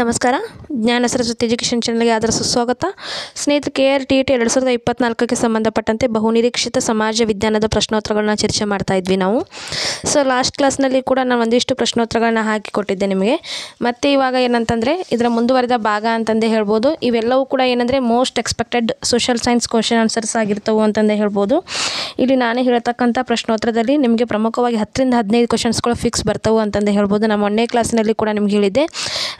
ನಮಸ್ಕಾರ ಜ್ಞಾನ ಸರಸ್ವತಿ ಎಜುಕೇಷನ್ ಚಾನಲ್ಗೆ ಆದರ ಸುಸ್ವಾಗತ ಸ್ನೇಹಿತ K R T E T e ಎರಡು ಸಾವಿರದ ಇಪ್ಪತ್ನಾಲ್ಕಕ್ಕೆ ಸಂಬಂಧಪಟ್ಟಂತೆ ಬಹುನಿರೀಕ್ಷಿತ ಸಮಾಜ ವಿಜ್ಞಾನದ ಪ್ರಶ್ನೋತ್ತರಗಳನ್ನ ಚರ್ಚೆ ಮಾಡ್ತಾ ಇದ್ವಿ ನಾವು ಸೊ ಲಾಸ್ಟ್ ಕ್ಲಾಸ್ನಲ್ಲಿ ಕೂಡ ನಾನು ಒಂದಿಷ್ಟು ಪ್ರಶ್ನೋತ್ತರಗಳನ್ನ ಹಾಕಿಕೊಟ್ಟಿದ್ದೆ ನಿಮಗೆ ಮತ್ತು ಇವಾಗ ಏನಂತಂದರೆ ಇದರ ಮುಂದುವರೆದ ಭಾಗ ಅಂತಂದೇ ಹೇಳ್ಬೋದು ಇವೆಲ್ಲವೂ ಕೂಡ ಏನಂದರೆ most expected social science question answers ಆಗಿರ್ತವು ಅಂತಂದೇ ಹೇಳ್ಬೋದು ಇಲ್ಲಿ ನಾನೇ ಹೇಳ್ತಕ್ಕಂಥ ಪ್ರಶ್ನೋತ್ತರದಲ್ಲಿ ನಿಮಗೆ ಪ್ರಮುಖವಾಗಿ ಹತ್ತರಿಂದ ಹದಿನೈದು ಕ್ವಶನ್ಸ್ಗಳು ಫಿಕ್ಸ್ ಬರ್ತವೆ ಅಂತಂದು ಹೇಳ್ಬೋದು ನಮ್ಮ ಒಂದನೇ ಕ್ಲಾಸ್ನಲ್ಲಿ ಕೂಡ ನಿಮ್ಗೆ ಹೇಳಿದ್ದೆ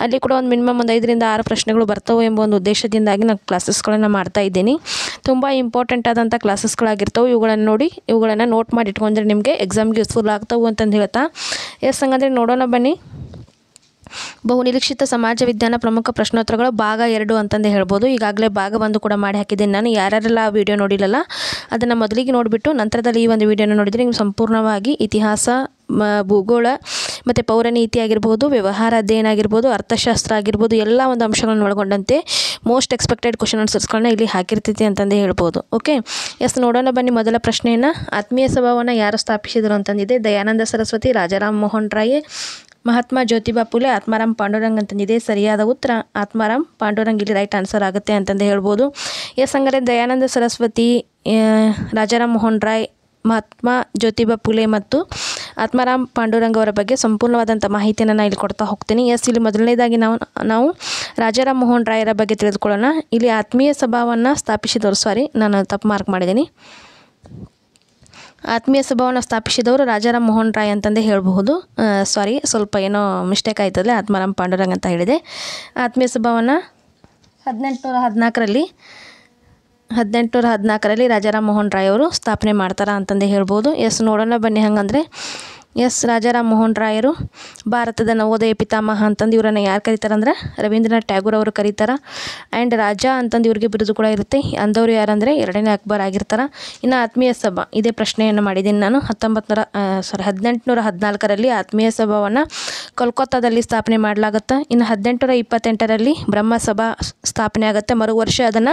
ಅಲ್ಲಿ ಕೂಡ ಒಂದು ಮಿನಿಮಮ್ ಒಂದು ಐದರಿಂದ ಆರು ಪ್ರಶ್ನೆಗಳು ಬರ್ತವೆ ಎಂಬ ಒಂದು ಉದ್ದೇಶದಿಂದಾಗಿ ನಾನು ಕ್ಲಾಸಸ್ಗಳನ್ನು ಮಾಡ್ತಾ ಇದ್ದೀನಿ ತುಂಬ ಇಂಪಾರ್ಟೆಂಟ್ ಆದಂಥ ಕ್ಲಾಸಸ್ಗಳಾಗಿರ್ತವೆ ಇವುಗಳನ್ನು ನೋಡಿ ಇವುಗಳನ್ನು ನೋಟ್ ಮಾಡಿ ಇಟ್ಕೊಂಡ್ರೆ ನಿಮಗೆ ಎಕ್ಸಾಮ್ಗೆ ಯೂಸ್ಫುಲ್ ಆಗ್ತವೆ ಅಂತಂದು ಹೇಳ್ತಾ ಎಸ್ ಹಂಗಂದ್ರೆ ನೋಡೋಣ ಬನ್ನಿ ಬಹುನಿರೀಕ್ಷಿತ ಸಮಾಜ ವಿಜ್ಞಾನ ಪ್ರಮುಖ ಪ್ರಶ್ನೋತ್ತರಗಳು ಭಾಗ ಎರಡು ಅಂತಂದು ಹೇಳ್ಬೋದು ಈಗಾಗಲೇ ಭಾಗ ಬಂದು ಕೂಡ ಮಾಡಿ ಹಾಕಿದ್ದೀನಿ ನಾನು ಯಾರ್ಯಾರೆಲ್ಲ ಆ ವಿಡಿಯೋ ನೋಡಿಲ್ಲಲ್ಲ ಅದನ್ನು ಮೊದಲಿಗೆ ನೋಡಿಬಿಟ್ಟು ನಂತರದಲ್ಲಿ ಈ ಒಂದು ವಿಡಿಯೋನ ನೋಡಿದರೆ ನೀವು ಸಂಪೂರ್ಣವಾಗಿ ಇತಿಹಾಸ ಭೂಗೋಳ ಮತ್ತು ಪೌರನೀತಿ ಆಗಿರ್ಬೋದು ವ್ಯವಹಾರ ಅಧ್ಯಯನ ಆಗಿರ್ಬೋದು ಅರ್ಥಶಾಸ್ತ್ರ ಆಗಿರ್ಬೋದು ಎಲ್ಲ ಒಂದು ಅಂಶಗಳನ್ನ ಒಳಗೊಂಡಂತೆ ಮೋಸ್ಟ್ ಎಕ್ಸ್ಪೆಕ್ಟೆಡ್ ಕ್ವಶನ್ ಆನ್ಸರ್ಸ್ಗಳನ್ನ ಇಲ್ಲಿ ಹಾಕಿರ್ತೈತಿ ಅಂತಂದೇ ಹೇಳ್ಬೋದು ಓಕೆ ಎಸ್ ನೋಡೋಣ ಬನ್ನಿ ಮೊದಲ ಪ್ರಶ್ನೆಯನ್ನು ಆತ್ಮೀಯ ಸ್ವಭಾವವನ್ನು ಯಾರು ಸ್ಥಾಪಿಸಿದರು ಅಂತಂದಿದೆ ದಯಾನಂದ ಸರಸ್ವತಿ ರಾಜಾರಾಮ್ ಮೋಹನ್ ರಾಯ್ ಮಹಾತ್ಮ ಜ್ಯೋತಿಬಾ ಪುಲೆ ಆತ್ಮಾರಾಮ್ ಪಾಂಡುರಂಗ್ ಅಂತಂದಿದೆ ಸರಿಯಾದ ಉತ್ತರ ಆತ್ಮಾರಾಮ್ ಪಾಂಡುರಂಗ್ ಇಲ್ಲಿ ರೈಟ್ ಆನ್ಸರ್ ಆಗುತ್ತೆ ಅಂತಂದು ಹೇಳ್ಬೋದು ಎಸ್ ಹಂಗಾರೆ ದಯಾನಂದ ಸರಸ್ವತಿ ರಾಜಾರಾಮ್ ಮೋಹನ್ ರಾಯ್ ಮಹಾತ್ಮ ಜ್ಯೋತಿಬಾ ಪುಲೆ ಮತ್ತು ಆತ್ಮಾರಾಮ್ ಪಾಂಡುರಂಗ ಅವರ ಬಗ್ಗೆ ಸಂಪೂರ್ಣವಾದಂಥ ಮಾಹಿತಿಯನ್ನು ನಾನು ಇಲ್ಲಿ ಕೊಡ್ತಾ ಹೋಗ್ತೀನಿ ಎಸ್ ಇಲ್ಲಿ ಮೊದಲನೇದಾಗಿ ನಾವು ನಾವು ರಾಜಾರಾಮ್ ಮೋಹನ್ ರಾಯರ ಬಗ್ಗೆ ತಿಳಿದುಕೊಳ್ಳೋಣ ಇಲ್ಲಿ ಆತ್ಮೀಯ ಸ್ವಭಾವವನ್ನು ಸ್ಥಾಪಿಸಿದವರು ಸಾರಿ ನಾನು ತಪ್ಪು ಮಾರ್ಕ್ ಮಾಡಿದ್ದೀನಿ ಆತ್ಮೀಯ ಸಭಾವನ್ನು ಸ್ಥಾಪಿಸಿದವರು ರಾಜಾರಾಮ್ ಮೋಹನ್ ರಾಯ್ ಅಂತಂದೇ ಹೇಳಬಹುದು ಸಾರಿ ಸ್ವಲ್ಪ ಏನೋ ಮಿಸ್ಟೇಕ್ ಆಯ್ತದಲ್ಲ ಆತ್ಮಾರಾಮ್ ಪಾಂಡುರಂಗ್ ಅಂತ ಹೇಳಿದೆ ಆತ್ಮೀಯ ಸಭಾವನ್ನು ಹದಿನೆಂಟುನೂರ ಹದಿನಾಲ್ಕರಲ್ಲಿ ಹದಿನೆಂಟುನೂರ ಹದಿನಾಲ್ಕರಲ್ಲಿ ರಾಜಾರಾಮ್ ಮೋಹನ್ ರಾಯ್ ಅವರು ಸ್ಥಾಪನೆ ಮಾಡ್ತಾರೆ ಅಂತಂದು ಹೇಳ್ಬೋದು ಎಸ್ ನೋಡೋಣ ಬನ್ನಿ ಹಂಗಂದರೆ ಎಸ್ ರಾಜಾರಾಮ್ ಮೋಹನ್ ರಾಯರು ಭಾರತದ ನವೋದಯ ಪಿತಾಮಹ ಅಂತಂದು ಇವರನ್ನು ಯಾರು ಕರೀತಾರೆ ರವೀಂದ್ರನಾಥ್ ಟ್ಯಾಗೂರ್ ಅವರು ಕರೀತಾರೆ ಆ್ಯಂಡ್ ರಾಜ ಅಂತಂದು ಇವ್ರಿಗೆ ಬಿರುದು ಕೂಡ ಇರುತ್ತೆ ಅಂದವರು ಯಾರಂದರೆ ಎರಡನೇ ಅಕ್ಬರ್ ಆಗಿರ್ತಾರೆ ಇನ್ನು ಆತ್ಮೀಯ ಸಭಾ ಇದೇ ಪ್ರಶ್ನೆಯನ್ನು ಮಾಡಿದ್ದೀನಿ ನಾನು ಹತ್ತೊಂಬತ್ತು ನೂರ ಸಾರಿ ಹದಿನೆಂಟುನೂರ ಹದಿನಾಲ್ಕರಲ್ಲಿ ಆತ್ಮೀಯ ಸಭಾವನ್ನು ಕೋಲ್ಕತ್ತಾದಲ್ಲಿ ಸ್ಥಾಪನೆ ಮಾಡಲಾಗುತ್ತೆ ಇನ್ನು ಹದಿನೆಂಟುನೂರ ಇಪ್ಪತ್ತೆಂಟರಲ್ಲಿ ಬ್ರಹ್ಮಸಭಾ ಸ್ಥಾಪನೆ ಆಗುತ್ತೆ ಮರು ವರ್ಷ ಅದನ್ನು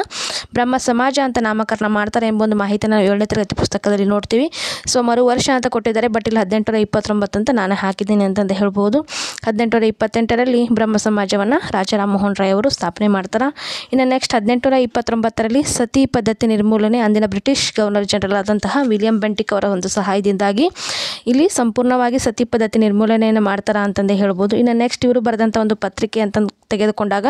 ಬ್ರಹ್ಮ ಸಮಾಜ ಅಂತ ನಾಮಕರಣ ಮಾಡ್ತಾರೆ ಎಂಬ ಒಂದು ಮಾಹಿತಿನ ಏಳನೇ ತರಗತಿ ಪುಸ್ತಕದಲ್ಲಿ ನೋಡ್ತೀವಿ ಸೊ ಮರು ವರ್ಷ ಅಂತ ಕೊಟ್ಟಿದ್ದಾರೆ ಬಟ್ ಇಲ್ಲಿ ಹದಿನೆಂಟುನೂರ ಇಪ್ಪತ್ತೊಂಬತ್ತು ಅಂತ ನಾನು ಹಾಕಿದ್ದೀನಿ ಅಂತಂದು ಹೇಳ್ಬೋದು ಹದಿನೆಂಟುನೂರ ಇಪ್ಪತ್ತೆಂಟರಲ್ಲಿ ಬ್ರಹ್ಮ ಸಮಾಜವನ್ನು ರಾಜ ಮೋಹನ್ ರಾಯ್ ಅವರು ಸ್ಥಾಪನೆ ಮಾಡ್ತಾರೆ ಇನ್ನು ನೆಕ್ಸ್ಟ್ ಹದಿನೆಂಟುನೂರ ಇಪ್ಪತ್ತೊಂಬತ್ತರಲ್ಲಿ ಸತಿ ಪದ್ಧತಿ ನಿರ್ಮೂಲನೆ ಅಂದಿನ ಬ್ರಿಟಿಷ್ ಗವರ್ನರ್ ಜನರಲ್ ಆದಂತಹ ವಿಲಿಯಂ ಬೆಂಟಿಕ್ ಅವರ ಒಂದು ಸಹಾಯದಿಂದಾಗಿ ಇಲ್ಲಿ ಸಂಪೂರ್ಣವಾಗಿ ಸತಿ ಪದ್ಧತಿ ನಿರ್ಮೂಲನೆಯನ್ನು ಮಾಡ್ತಾರೆ ಅಂತಂದು ಹೇಳ್ಬೋದು ಇನ್ನು ನೆಕ್ಸ್ಟ್ ಇವರು ಬರೆದಂಥ ಒಂದು ಪತ್ರಿಕೆ ಅಂತ ತೆಗೆದುಕೊಂಡಾಗ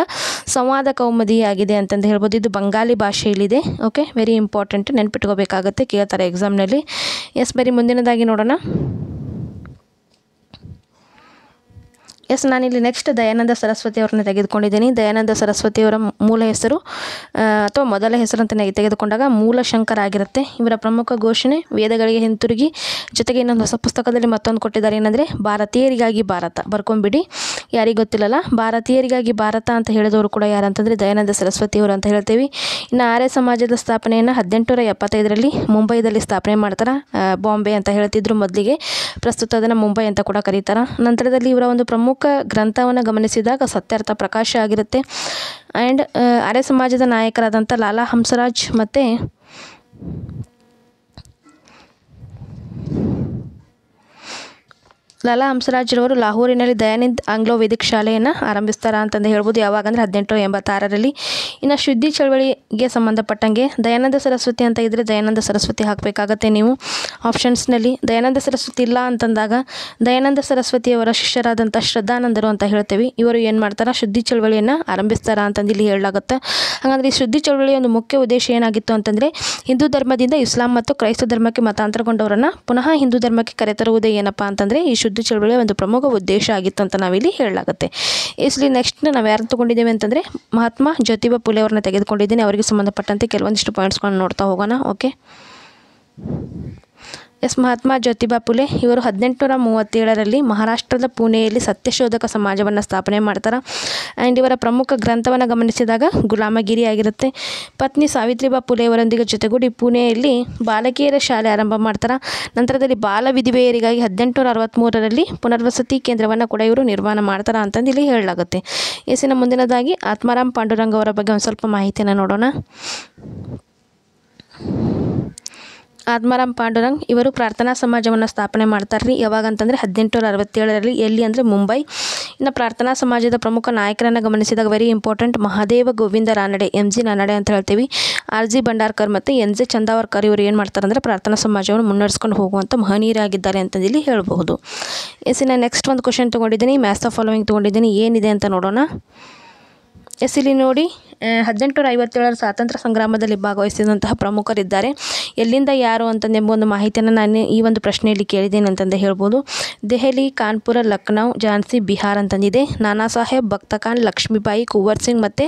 ಸಂವಾದ ಕೌಮುದಿಯಾಗಿದೆ ಅಂತಂದು ಹೇಳ್ಬೋದು ಇದು ಬಂಗಾಲಿ ಭಾಷೆಯಲ್ಲಿದೆ ಓಕೆ ವೆರಿ ಇಂಪಾರ್ಟೆಂಟ್ ನೆನ್ಪಿಟ್ಕೋಬೇಕಾಗುತ್ತೆ ಕೇಳ್ತಾರೆ ಎಕ್ಸಾಮ್ನಲ್ಲಿ ಎಸ್ ಬರೀ ಮುಂದಿನದಾಗಿ ನೋಡೋಣ ಎಸ್ ನಾನಿಲ್ಲಿ ನೆಕ್ಸ್ಟ್ ದಯಾನಂದ ಸರಸ್ವತಿ ಅವ್ರನ್ನ ತೆಗೆದುಕೊಂಡಿದ್ದೀನಿ ದಯಾನಂದ ಸರಸ್ವತಿಯವರ ಮೂಲ ಹೆಸರು ಅಥವಾ ಮೊದಲ ಹೆಸರು ಅಂತ ತೆಗೆದುಕೊಂಡಾಗ ಮೂಲ ಶಂಕರ ಆಗಿರುತ್ತೆ ಇವರ ಪ್ರಮುಖ ಘೋಷಣೆ ವೇದಗಳಿಗೆ ಹಿಂತಿರುಗಿ ಜೊತೆಗೆ ಇನ್ನೊಂದು ಹೊಸ ಪುಸ್ತಕದಲ್ಲಿ ಮತ್ತೊಂದು ಕೊಟ್ಟಿದ್ದಾರೆ ಏನಂದರೆ ಭಾರತೀಯರಿಗಾಗಿ ಭಾರತ ಬರ್ಕೊಂಬಿಡಿ ಯಾರಿಗೆ ಗೊತ್ತಿಲ್ಲಲ್ಲ ಭಾರತೀಯರಿಗಾಗಿ ಭಾರತ ಅಂತ ಹೇಳಿದವರು ಕೂಡ ಯಾರಂತಂದರೆ ದಯಾನಂದ ಸರಸ್ವತಿಯವರು ಅಂತ ಹೇಳ್ತೀವಿ ಇನ್ನು ಆರ್ಯ ಸಮಾಜದ ಸ್ಥಾಪನೆಯನ್ನು ಹದಿನೆಂಟುನೂರ ಎಪ್ಪತ್ತೈದರಲ್ಲಿ ಮುಂಬೈದಲ್ಲಿ ಸ್ಥಾಪನೆ ಮಾಡ್ತಾರೆ ಬಾಂಬೆ ಅಂತ ಹೇಳ್ತಿದ್ರು ಮೊದಲಿಗೆ ಪ್ರಸ್ತುತ ಅದನ್ನು ಮುಂಬೈ ಅಂತ ಕೂಡ ಕರೀತಾರೆ ನಂತರದಲ್ಲಿ ಇವರ ಒಂದು ಪ್ರಮುಖ ಗ್ರಂಥವನ್ನು ಗಮನಿಸಿದಾಗ ಸತ್ಯಾರ್ಥ ಪ್ರಕಾಶ ಆಗಿರುತ್ತೆ ಆ್ಯಂಡ್ ಆರ್ಯ ಸಮಾಜದ ನಾಯಕರಾದಂಥ ಲಾಲಾ ಹಂಸರಾಜ್ ಮತ್ತು ಲಾಲಾ ಹಂಸರಾಜ್ರವರು ಲಾಹೋರಿನಲ್ಲಿ ದಯಾನಂದ್ ಆಂಗ್ಲೋ ವೇದಿಕ್ ಶಾಲೆಯನ್ನು ಆರಂಭಿಸ್ತಾರ ಅಂತಂದು ಹೇಳ್ಬೋದು ಯಾವಾಗಂದ್ರೆ ಹದಿನೆಂಟು ಎಂಬತ್ತಾರರಲ್ಲಿ ಇನ್ನು ಶುದ್ಧಿ ಚಳವಳಿಗೆ ಸಂಬಂಧಪಟ್ಟಂಗೆ ದಯಾನಂದ ಸರಸ್ವತಿ ಅಂತ ಇದ್ದರೆ ದಯಾನಂದ ಸರಸ್ವತಿ ಹಾಕಬೇಕಾಗತ್ತೆ ನೀವು ಆಪ್ಷನ್ಸ್ನಲ್ಲಿ ದಯಾನಂದ ಸರಸ್ವತಿ ಇಲ್ಲ ಅಂತಂದಾಗ ದಯಾನಂದ ಸರಸ್ವತಿಯವರ ಶಿಷ್ಯರಾದಂಥ ಶ್ರದ್ಧಾನಂದರು ಅಂತ ಹೇಳ್ತೇವೆ ಇವರು ಏನು ಮಾಡ್ತಾರೆ ಶುದ್ಧಿ ಚಳವಳಿಯನ್ನು ಆರಂಭಿಸ್ತಾರ ಅಂತಂದು ಇಲ್ಲಿ ಹೇಳಲಾಗುತ್ತೆ ಹಾಗಂದ್ರೆ ಈ ಶುದ್ಧಿ ಚಳವಳಿಯ ಒಂದು ಮುಖ್ಯ ಉದ್ದೇಶ ಏನಾಗಿತ್ತು ಅಂತಂದರೆ ಹಿಂದೂ ಧರ್ಮದಿಂದ ಇಸ್ಲಾಂ ಮತ್ತು ಕ್ರೈಸ್ತ ಧರ್ಮಕ್ಕೆ ಮತಾಂತರಗೊಂಡವರನ್ನು ಪುನಃ ಹಿಂದೂ ಧರ್ಮಕ್ಕೆ ಕರೆತರುವುದೇ ಏನಪ್ಪ ಅಂತಂದರೆ ಈ ಶುದ್ಧ ಅಭಿವೃದ್ಧಿ ಚಳವಳಿಯ ಒಂದು ಪ್ರಮುಖ ಉದ್ದೇಶ ಆಗಿತ್ತು ಅಂತ ನಾವಿಲ್ಲಿ ಹೇಳಲಾಗುತ್ತೆ ಇಸ್ಲಿ ನೆಕ್ಸ್ಟ್ ನಾವು ಯಾರನ್ನು ತೊಗೊಂಡಿದ್ದೇವೆ ಅಂತಂದರೆ ಮಹಾತ್ಮ ಜ್ಯೋತಿಬಾ ಪುಲೆ ಅವ್ರನ್ನ ತೆಗೆದುಕೊಂಡಿದ್ದೀನಿ ಅವರಿಗೆ ಸಂಬಂಧಪಟ್ಟಂತೆ ಕೆಲವೊಂದಿಷ್ಟು ಪಾಯಿಂಟ್ಸ್ಗಳನ್ನ ನೋಡ್ತಾ ಹೋಗೋಣ ಓಕೆ ಎಸ್ ಮಹಾತ್ಮ ಜ್ಯೋತಿಬಾ ಪುಲೆ ಇವರು ಹದಿನೆಂಟುನೂರ ಮೂವತ್ತೇಳರಲ್ಲಿ ಮಹಾರಾಷ್ಟ್ರದ ಪುಣೆಯಲ್ಲಿ ಸತ್ಯಶೋಧಕ ಸಮಾಜವನ್ನು ಸ್ಥಾಪನೆ ಮಾಡ್ತಾರೆ ಆ್ಯಂಡ್ ಇವರ ಪ್ರಮುಖ ಗ್ರಂಥವನ್ನು ಗಮನಿಸಿದಾಗ ಗುಲಾಮಗಿರಿ ಆಗಿರುತ್ತೆ ಪತ್ನಿ ಸಾವಿತ್ರಿಬಾ ಫುಲೆಯವರೊಂದಿಗೆ ಜೊತೆಗೂಡಿ ಪುಣೆಯಲ್ಲಿ ಬಾಲಕಿಯರ ಶಾಲೆ ಆರಂಭ ಮಾಡ್ತಾರೆ ನಂತರದಲ್ಲಿ ಬಾಲ ವಿಧವೆಯರಿಗಾಗಿ ಹದಿನೆಂಟುನೂರ ಅರವತ್ತ್ಮೂರರಲ್ಲಿ ಪುನರ್ವಸತಿ ಕೇಂದ್ರವನ್ನು ಕೂಡ ಇವರು ನಿರ್ಮಾಣ ಮಾಡ್ತಾರೆ ಅಂತಂದು ಇಲ್ಲಿ ಹೇಳಲಾಗುತ್ತೆ ಎಸಿನ ಮುಂದಿನದಾಗಿ ಆತ್ಮಾರಾಮ್ ಪಾಂಡುರಂಗ್ ಅವರ ಬಗ್ಗೆ ಒಂದು ಸ್ವಲ್ಪ ಮಾಹಿತಿಯನ್ನು ನೋಡೋಣ ಆತ್ಮಾರಾಮ್ ಪಾಂಡುರಂಗ್ ಇವರು ಪ್ರಾರ್ಥನಾ ಸಮಾಜವನ್ನು ಸ್ಥಾಪನೆ ಮಾಡ್ತಾರೆ ರೀ ಯಾವಾಗ ಅಂತಂದರೆ ಹದಿನೆಂಟುನೂರ ಅರವತ್ತೇಳರಲ್ಲಿ ಎಲ್ಲಿ ಅಂದರೆ ಮುಂಬೈ ಇನ್ನು ಪ್ರಾರ್ಥನಾ ಸಮಾಜದ ಪ್ರಮುಖ ನಾಯಕರನ್ನು ಗಮನಿಸಿದಾಗ very important Mahadev Govind Ranade M G ನಾನಡೆ ಅಂತ ಹೇಳ್ತೀವಿ ಆರ್ ಜಿ ಭಂಡಾರ್ಕರ್ ಮತ್ತು ಎನ್ ಜೆ ಚಂದಾವರ್ಕರ್ ಇವರು ಏನು ಮಾಡ್ತಾರೆ ಅಂದರೆ ಪ್ರಾರ್ಥನಾ ಸಮಾಜವನ್ನು ಮುನ್ನಡೆಸ್ಕೊಂಡು ಹೋಗುವಂಥ ಮಹನೀಯರಾಗಿದ್ದಾರೆ ಅಂತ ಇಲ್ಲಿ ಹೇಳಬಹುದು ಎಸ್ ಇನ್ನು ನೆಕ್ಸ್ಟ್ ಒಂದು ಕ್ವಶನ್ ತೊಗೊಂಡಿದ್ದೀನಿ ಮ್ಯಾಥ್ಸ್ ಆಫ್ ಫಾಲೋವಿಂಗ್ ತೊಗೊಂಡಿದ್ದೀನಿ ಏನಿದೆ ಅಂತ ನೋಡೋಣ ಎಸ್ ಇಲ್ಲಿ ನೋಡಿ ಹದಿನೆಂಟುನೂರ ಐವತ್ತೇಳರ ಸ್ವಾತಂತ್ರ್ಯ ಸಂಗ್ರಾಮದಲ್ಲಿ ಭಾಗವಹಿಸಿದಂತಹ ಪ್ರಮುಖರಿದ್ದಾರೆ ಎಲ್ಲಿಂದ ಯಾರು ಎಂಬ ಒಂದು ಮಾಹಿತಿಯನ್ನು ನಾನು ಈ ಒಂದು ಪ್ರಶ್ನೆಯಲ್ಲಿ ಕೇಳಿದ್ದೇನೆ ಅಂತಂದು ಹೇಳ್ಬೋದು ದೆಹಲಿ ಕಾನ್ಪುರ ಲಖನೌ ಝಾನ್ಸಿ ಬಿಹಾರ್ ಅಂತಂದಿದೆ ನಾನಾ ಸಾಹೇಬ್ ಭಕ್ತಖಾನ್ ಲಕ್ಷ್ಮೀಬಾಯಿ ಕುವರ್ ಸಿಂಗ್ ಮತ್ತು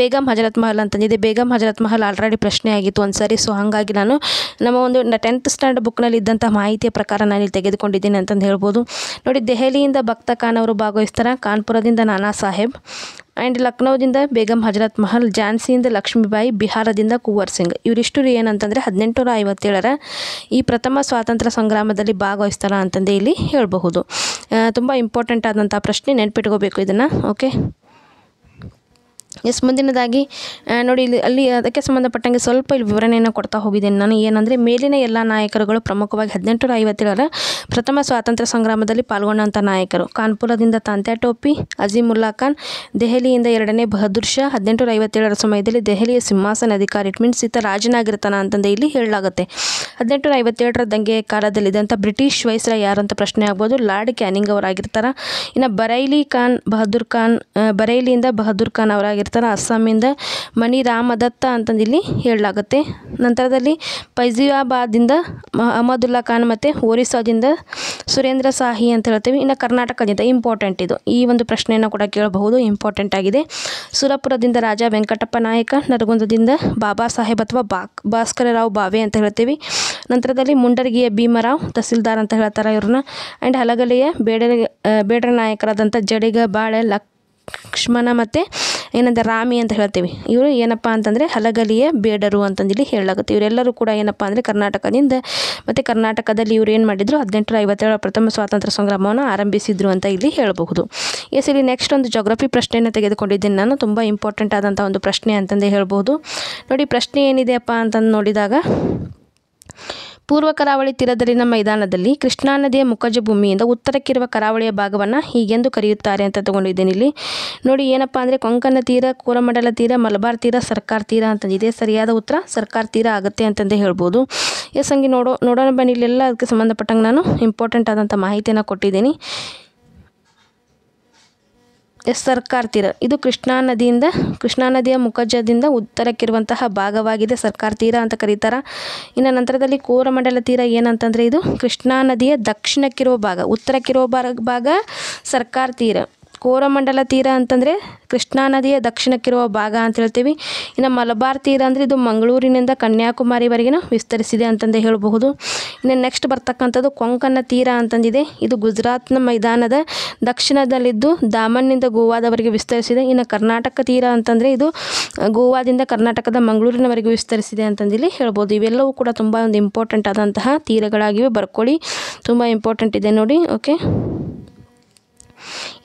ಬೇಗಂ ಹಜರತ್ ಮಹಲ್ ಅಂತಂದಿದೆ ಬೇಗಂ ಹಜರತ್ ಮಹಲ್ ಆಲ್ರೆಡಿ ಪ್ರಶ್ನೆ ಆಗಿತ್ತು ಒಂದು ಸಾರಿ ಸೊ ಹಾಗಾಗಿ ನಾನು ನಮ್ಮ ಒಂದು ಟೆಂತ್ ಸ್ಟ್ಯಾಂಡರ್ಡ್ ಬುಕ್ನಲ್ಲಿ ಇದ್ದಂಥ ಮಾಹಿತಿಯ ಪ್ರಕಾರ ನಾನು ಇಲ್ಲಿ ತೆಗೆದುಕೊಂಡಿದ್ದೀನಿ ಅಂತಂದು ಹೇಳ್ಬೋದು ನೋಡಿ ದೆಹಲಿಯಿಂದ ಭಕ್ತ ಅವರು ಭಾಗವಹಿಸ್ತಾರೆ ಕಾನ್ಪುರದಿಂದ ನಾನಾ ಸಾಹೇಬ್ ಆ್ಯಂಡ್ ಲಕ್ನೌದಿಂದ ಬೇಗಂ ಹಜರತ್ ಮಹಲ್ ಝಾನ್ಸಿಯಿಂದ ಲಕ್ಷ್ಮೀಬಾಯಿ ಬಿಹಾರದಿಂದ ಕುವರ್ ಸಿಂಗ್ ಇವರಿಷ್ಟರು ಏನಂತಂದರೆ ಹದಿನೆಂಟುನೂರ ಐವತ್ತೇಳರ ಈ ಪ್ರಥಮ ಸ್ವಾತಂತ್ರ್ಯ ಸಂಗ್ರಾಮದಲ್ಲಿ ಭಾಗವಹಿಸ್ತಾರ ಅಂತಂದು ಇಲ್ಲಿ ಹೇಳಬಹುದು ತುಂಬ ಇಂಪಾರ್ಟೆಂಟ್ ಆದಂಥ ಪ್ರಶ್ನೆ ನೆನ್ಪಿಟ್ಕೋಬೇಕು ಇದನ್ನು ಓಕೆ ಎಸ್ ಮುಂದಿನದಾಗಿ ನೋಡಿ ಇಲ್ಲಿ ಅಲ್ಲಿ ಅದಕ್ಕೆ ಸಂಬಂಧಪಟ್ಟಂಗೆ ಸ್ವಲ್ಪ ಇಲ್ಲಿ ವಿವರಣೆಯನ್ನು ಕೊಡ್ತಾ ಹೋಗಿದ್ದೇನೆ ನಾನು ಏನಂದರೆ ಮೇಲಿನ ಎಲ್ಲ ನಾಯಕರುಗಳು ಪ್ರಮುಖವಾಗಿ ಹದಿನೆಂಟು ಐವತ್ತೇಳರ ಪ್ರಥಮ ಸ್ವಾತಂತ್ರ್ಯ ಸಂಗ್ರಾಮದಲ್ಲಿ ಪಾಲ್ಗೊಂಡಂಥ ನಾಯಕರು ಕಾನ್ಪುರದಿಂದ ತಾಂತ್ಯಾ ಟೋಪಿ ಅಜೀಮುಲ್ಲಾ ಖಾನ್ ದೆಹಲಿಯಿಂದ ಎರಡನೇ ಬಹದ್ದೂರ್ ಶಾ ಹದಿನೆಂಟು ಐವತ್ತೇಳರ ಸಮಯದಲ್ಲಿ ದೆಹಲಿಯ ಸಿಂಹಾಸನ ಅಧಿಕಾರಿ ಇಟ್ ಮೀನ್ಸ್ ಈತ ರಾಜನಾಗಿರ್ತಾನ ಅಂತಂದು ಇಲ್ಲಿ ಹೇಳಲಾಗುತ್ತೆ ಹದಿನೆಂಟು ಐವತ್ತೇಳರ ದಂಗೆಯ ಕಾಲದಲ್ಲಿದ್ದಂಥ ಬ್ರಿಟಿಷ್ ವಯಸ್ಸರ ಯಾರು ಅಂತ ಪ್ರಶ್ನೆ ಆಗ್ಬೋದು ಲಾರ್ಡ್ ಕ್ಯಾನಿಂಗ್ ಅವರಾಗಿರ್ತಾರೆ ಇನ್ನು ಬರೈಲಿ ಖಾನ್ ಬಹದ್ದೂರ್ ಖಾನ್ ಬರೈಲಿಯಿಂದ ಬಹದ್ದೂರ್ ಖಾನ್ ಅವರಾಗಿರ್ತಾರೆ ಬಂದಿರ್ತಾರೆ ಅಸ್ಸಾಮಿಂದ ಮನಿ ರಾಮದತ್ತ ಅಂತಂದು ಇಲ್ಲಿ ಹೇಳಲಾಗುತ್ತೆ ನಂತರದಲ್ಲಿ ಫೈಜಿಯಾಬಾದಿಂದ ಅಹಮದುಲ್ಲಾ ಖಾನ್ ಮತ್ತು ಒರಿಸ್ಸಾದಿಂದ ಸುರೇಂದ್ರ ಸಾಹಿ ಅಂತ ಹೇಳ್ತೀವಿ ಇನ್ನು ಕರ್ನಾಟಕದಿಂದ ಇಂಪಾರ್ಟೆಂಟ್ ಇದು ಈ ಒಂದು ಪ್ರಶ್ನೆಯನ್ನು ಕೂಡ ಕೇಳಬಹುದು ಇಂಪಾರ್ಟೆಂಟ್ ಆಗಿದೆ ಸುರಪುರದಿಂದ ರಾಜ ವೆಂಕಟಪ್ಪ ನಾಯಕ ನರಗುಂದದಿಂದ ಬಾಬಾ ಸಾಹೇಬ್ ಅಥವಾ ಬಾಕ್ ರಾವ್ ಬಾವೆ ಅಂತ ಹೇಳ್ತೀವಿ ನಂತರದಲ್ಲಿ ಮುಂಡರಗಿಯ ಭೀಮರಾವ್ ತಹಸೀಲ್ದಾರ್ ಅಂತ ಹೇಳ್ತಾರೆ ಇವ್ರನ್ನ ಆ್ಯಂಡ್ ಹಲಗಲಿಯ ಬೇಡರ ಬೇಡರ ನಾಯಕರಾದಂಥ ಜಡಿಗ ಬಾಳೆ ಲಕ್ಷ್ಮಣ ಮತ್ತು ಏನಂದ್ರೆ ರಾಮಿ ಅಂತ ಹೇಳ್ತೀವಿ ಇವರು ಏನಪ್ಪ ಅಂತಂದರೆ ಹಲಗಲಿಯ ಬೇಡರು ಇಲ್ಲಿ ಹೇಳಲಾಗುತ್ತೆ ಇವರೆಲ್ಲರೂ ಕೂಡ ಏನಪ್ಪ ಅಂದರೆ ಕರ್ನಾಟಕದಿಂದ ಮತ್ತು ಕರ್ನಾಟಕದಲ್ಲಿ ಇವರು ಏನು ಮಾಡಿದ್ರು ಹದಿನೆಂಟರ ಐವತ್ತೇಳರ ಪ್ರಥಮ ಸ್ವಾತಂತ್ರ್ಯ ಸಂಗ್ರಾಮವನ್ನು ಆರಂಭಿಸಿದ್ರು ಅಂತ ಇಲ್ಲಿ ಹೇಳಬಹುದು ಎಸ್ ಇಲ್ಲಿ ನೆಕ್ಸ್ಟ್ ಒಂದು ಜೋಗ್ರಫಿ ಪ್ರಶ್ನೆಯನ್ನು ತೆಗೆದುಕೊಂಡಿದ್ದೀನಿ ನಾನು ತುಂಬ ಇಂಪಾರ್ಟೆಂಟ್ ಆದಂಥ ಒಂದು ಪ್ರಶ್ನೆ ಅಂತಂದೇ ಹೇಳ್ಬೋದು ನೋಡಿ ಪ್ರಶ್ನೆ ಏನಿದೆಯಪ್ಪ ಅಂತಂದು ನೋಡಿದಾಗ ಪೂರ್ವ ಕರಾವಳಿ ತೀರದಲ್ಲಿನ ಮೈದಾನದಲ್ಲಿ ಕೃಷ್ಣಾ ನದಿಯ ಮುಖಜ ಭೂಮಿಯಿಂದ ಉತ್ತರಕ್ಕಿರುವ ಕರಾವಳಿಯ ಭಾಗವನ್ನು ಹೀಗೆಂದು ಕರೆಯುತ್ತಾರೆ ಅಂತ ತಗೊಂಡಿದ್ದೀನಿ ಇಲ್ಲಿ ನೋಡಿ ಏನಪ್ಪ ಅಂದರೆ ಕೊಂಕಣ ತೀರ ಕೋರಮಂಡಲ ತೀರ ಮಲಬಾರ್ ತೀರ ಸರ್ಕಾರ ತೀರ ಅಂತಂದಿದೆ ಸರಿಯಾದ ಉತ್ತರ ಸರ್ಕಾರ ತೀರ ಆಗುತ್ತೆ ಅಂತಂದೇ ಹೇಳ್ಬೋದು ಎಸ್ ಹಂಗೆ ನೋಡೋ ನೋಡೋಣ ಬನ್ನಿ ಇಲ್ಲೆಲ್ಲ ಅದಕ್ಕೆ ಸಂಬಂಧಪಟ್ಟಂಗೆ ನಾನು ಇಂಪಾರ್ಟೆಂಟ್ ಆದಂಥ ಮಾಹಿತಿಯನ್ನು ಕೊಟ್ಟಿದ್ದೀನಿ ಸರ್ಕಾರ್ ತೀರ ಇದು ಕೃಷ್ಣಾ ನದಿಯಿಂದ ಕೃಷ್ಣಾ ನದಿಯ ಮುಖಜದಿಂದ ಉತ್ತರಕ್ಕಿರುವಂತಹ ಭಾಗವಾಗಿದೆ ಸರ್ಕಾರ್ ತೀರ ಅಂತ ಕರೀತಾರೆ ಇನ್ನು ನಂತರದಲ್ಲಿ ಕೋರಮಂಡಲ ತೀರ ಏನಂತಂದರೆ ಇದು ಕೃಷ್ಣಾ ನದಿಯ ದಕ್ಷಿಣಕ್ಕಿರುವ ಭಾಗ ಉತ್ತರಕ್ಕಿರುವ ಭಾಗ ಸರ್ಕಾರ್ ತೀರ ಕೋರಮಂಡಲ ತೀರ ಅಂತಂದರೆ ಕೃಷ್ಣಾ ನದಿಯ ದಕ್ಷಿಣಕ್ಕಿರುವ ಭಾಗ ಅಂತ ಹೇಳ್ತೀವಿ ಇನ್ನು ಮಲಬಾರ್ ತೀರ ಅಂದರೆ ಇದು ಮಂಗಳೂರಿನಿಂದ ಕನ್ಯಾಕುಮಾರಿವರೆಗಿನ ವಿಸ್ತರಿಸಿದೆ ಅಂತಂದೇ ಹೇಳಬಹುದು ಇನ್ನು ನೆಕ್ಸ್ಟ್ ಬರ್ತಕ್ಕಂಥದ್ದು ಕೊಂಕಣ ತೀರ ಅಂತಂದಿದೆ ಇದು ಗುಜರಾತ್ನ ಮೈದಾನದ ದಕ್ಷಿಣದಲ್ಲಿದ್ದು ದಾಮನ್ನಿಂದ ಗೋವಾದವರೆಗೆ ವಿಸ್ತರಿಸಿದೆ ಇನ್ನು ಕರ್ನಾಟಕ ತೀರ ಅಂತಂದರೆ ಇದು ಗೋವಾದಿಂದ ಕರ್ನಾಟಕದ ಮಂಗಳೂರಿನವರೆಗೆ ವಿಸ್ತರಿಸಿದೆ ಅಂತಂದಿಲ್ಲಿ ಹೇಳ್ಬೋದು ಇವೆಲ್ಲವೂ ಕೂಡ ತುಂಬ ಒಂದು ಇಂಪಾರ್ಟೆಂಟ್ ಆದಂತಹ ತೀರಗಳಾಗಿವೆ ಬರ್ಕೊಳ್ಳಿ ತುಂಬ ಇಂಪಾರ್ಟೆಂಟ್ ಇದೆ ನೋಡಿ ಓಕೆ